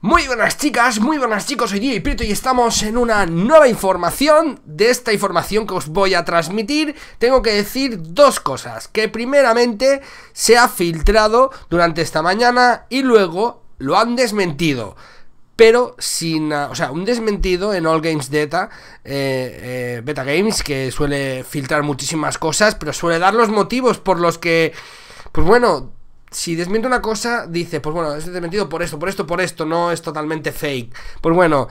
Muy buenas chicas, muy buenas chicos, soy DJ Prito y estamos en una nueva información De esta información que os voy a transmitir Tengo que decir dos cosas Que primeramente se ha filtrado durante esta mañana y luego lo han desmentido pero sin, ah, o sea, un desmentido en All Games Data, eh, eh, Beta Games, que suele filtrar muchísimas cosas, pero suele dar los motivos por los que, pues bueno, si desmiente una cosa, dice, pues bueno, es desmentido por esto, por esto, por esto, no es totalmente fake. Pues bueno,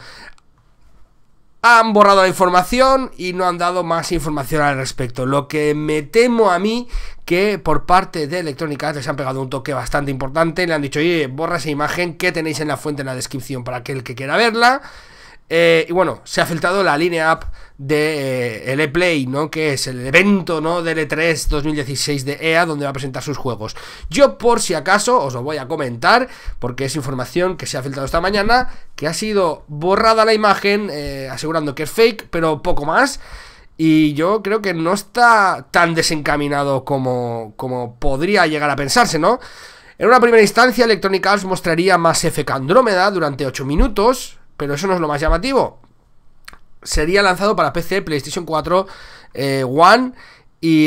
han borrado la información y no han dado más información al respecto. Lo que me temo a mí que por parte de Electrónica les han pegado un toque bastante importante. Le han dicho, oye, borra esa imagen que tenéis en la fuente en la descripción para aquel que quiera verla. Eh, y bueno, se ha filtrado la línea app de eh, play ¿no? Que es el evento, ¿no? De E3 2016 de EA, donde va a presentar sus juegos. Yo, por si acaso, os lo voy a comentar, porque es información que se ha filtrado esta mañana, que ha sido borrada la imagen, eh, asegurando que es fake, pero poco más. Y yo creo que no está tan desencaminado como, como podría llegar a pensarse, ¿no? En una primera instancia, Electronic Arts mostraría más FK Andrómeda durante 8 minutos, pero eso no es lo más llamativo. Sería lanzado para PC, PlayStation 4, eh, One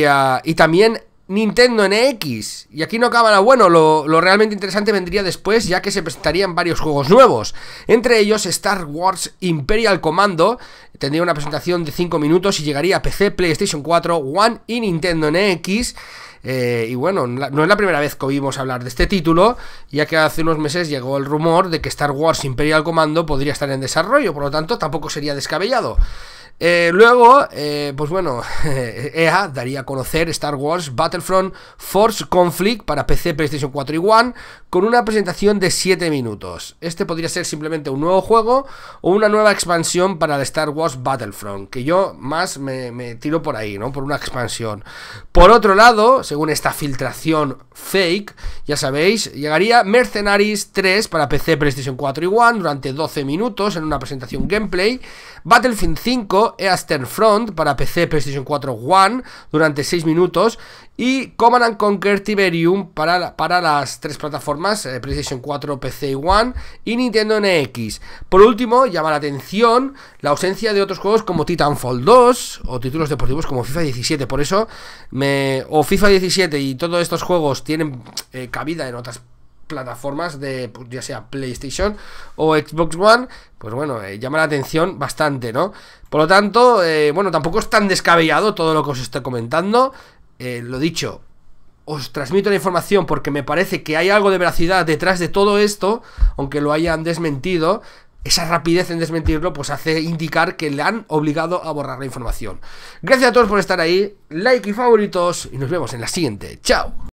ah, y, también Nintendo NX. Y aquí no acaba la bueno, lo, lo, realmente interesante vendría después, ya que se presentarían varios juegos nuevos. Entre ellos Star Wars Imperial Commando, tendría una presentación de 5 minutos y llegaría a PC, PlayStation 4, One y Nintendo NX. Eh, y bueno, no es la primera vez que oímos hablar de este título, ya que hace unos meses llegó el rumor de que Star Wars Imperial Commando podría estar en desarrollo, por lo tanto tampoco sería descabellado. Eh, luego, eh, pues bueno, EA daría a conocer Star Wars Battlefront Force Conflict para PC, PlayStation 4 y One con una presentación de 7 minutos. Este podría ser simplemente un nuevo juego o una nueva expansión para el Star Wars Battlefront, que yo más me, tiro por ahí, ¿no? Por una expansión. Por otro lado, según esta filtración fake, ya sabéis, llegaría Mercenaries 3 para PC, PlayStation 4 y One durante 12 minutos en una presentación gameplay. Battlefield 5 Eastern Front para PC, PlayStation 4, One durante 6 minutos y Command and Conquer Tiberium para, para las tres plataformas, eh, PlayStation 4, PC y One y Nintendo NX. Por último, llama la atención la ausencia de otros juegos como Titanfall 2 o títulos deportivos como FIFA 17, por eso me, o FIFA 17 y todos estos juegos tienen eh, cabida en otras plataformas plataformas de pues, ya sea PlayStation o Xbox One, pues bueno, eh, llama la atención bastante, ¿no? Por lo tanto, eh, bueno, tampoco es tan descabellado todo lo que os estoy comentando. Eh, lo dicho, os transmito la información porque me parece que hay algo de veracidad detrás de todo esto, aunque lo hayan desmentido. Esa rapidez en desmentirlo pues hace indicar que le han obligado a borrar la información. Gracias a todos por estar ahí, like y favoritos y nos vemos en la siguiente. Chao.